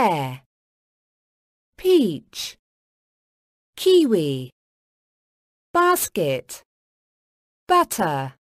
pear, peach, kiwi, basket, butter.